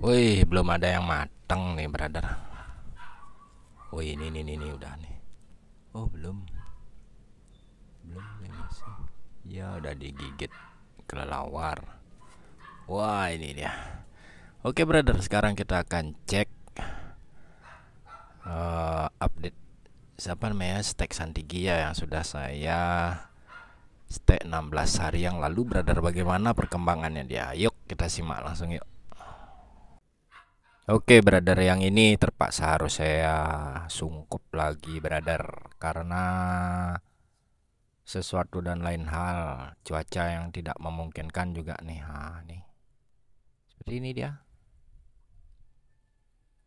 Wih, belum ada yang mateng nih, brother. Wih, ini ini ini udah nih. Oh, belum. Belum belum masih. Ya udah digigit kelelawar. Wah, ini dia. Oke, brother, sekarang kita akan cek uh, update siapa namanya stek Santigia yang sudah saya stek 16 hari yang lalu, brother. Bagaimana perkembangannya dia? Yuk, kita simak langsung yuk. Oke, brother, yang ini terpaksa harus saya sungkup lagi, brother, karena sesuatu dan lain hal, cuaca yang tidak memungkinkan juga nih. Ha, ah, nih. Seperti ini dia.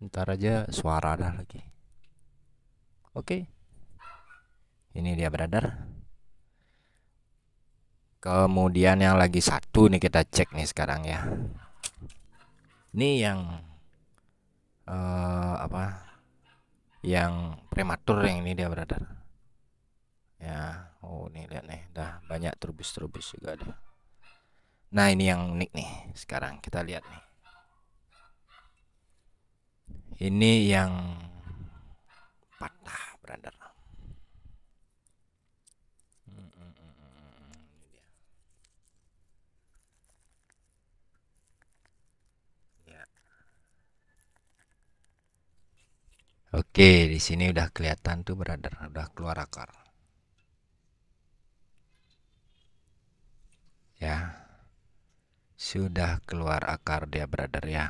Ntar aja suara ada lagi. Oke. Ini dia, brother. Kemudian yang lagi satu nih kita cek nih sekarang ya. Ini yang uh, apa yang prematur yang ini dia berada ya oh ini lihat nih dah banyak turbis turbis juga ada nah ini yang unik nih sekarang kita lihat nih ini yang Oke, di sini udah kelihatan tuh brother, udah keluar akar. Ya. Sudah keluar akar dia brother ya.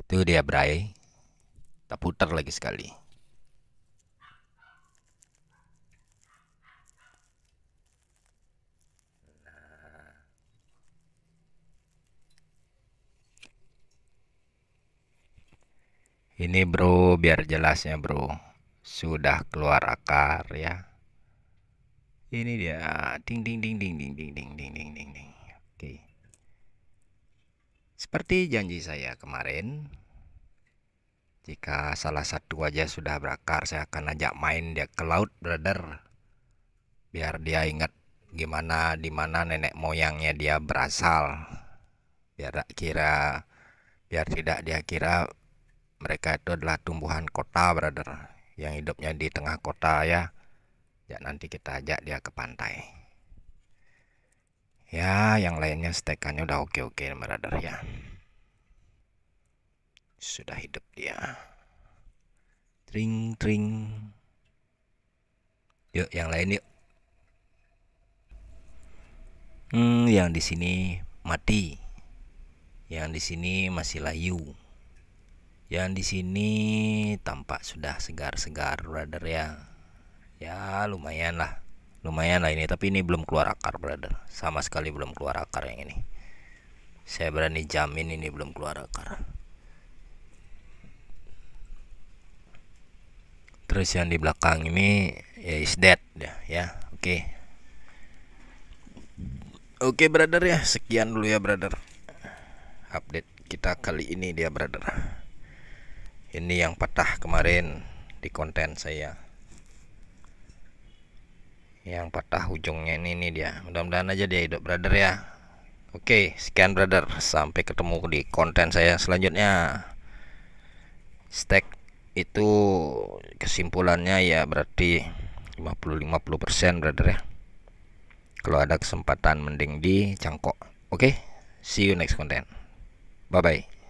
Itu dia Bray. Tak putar lagi sekali. Ini bro, biar jelasnya bro. Sudah keluar akar ya. Ini dia. Ding ding ding ding ding ding ding ding ding ding ding. Oke. Seperti janji saya kemarin, jika salah satu aja sudah berakar, saya akan ajak main dia ke laut, brother. Biar dia ingat gimana dimana nenek moyangnya dia berasal. Biar tak kira biar tidak dia kira mereka itu adalah tumbuhan kota brother yang hidupnya di tengah kota ya ya nanti kita ajak dia ke pantai ya yang lainnya stekannya udah oke oke brother ya sudah hidup dia tring tring yuk yang lain yuk hmm yang di sini mati yang di sini masih layu yang di sini tampak sudah segar-segar brother ya ya lumayan lah lumayan lah ini tapi ini belum keluar akar brother sama sekali belum keluar akar yang ini saya berani jamin ini belum keluar akar terus yang di belakang ini ya is dead ya ya oke okay. oke okay, brother ya sekian dulu ya brother update kita kali ini dia brother ini yang patah kemarin di konten saya yang patah ujungnya ini, ini dia mudah-mudahan aja dia hidup brother ya oke sekian brother sampai ketemu di konten saya selanjutnya stack itu kesimpulannya ya berarti 50-50% brother ya kalau ada kesempatan mending di cangkok oke see you next konten bye bye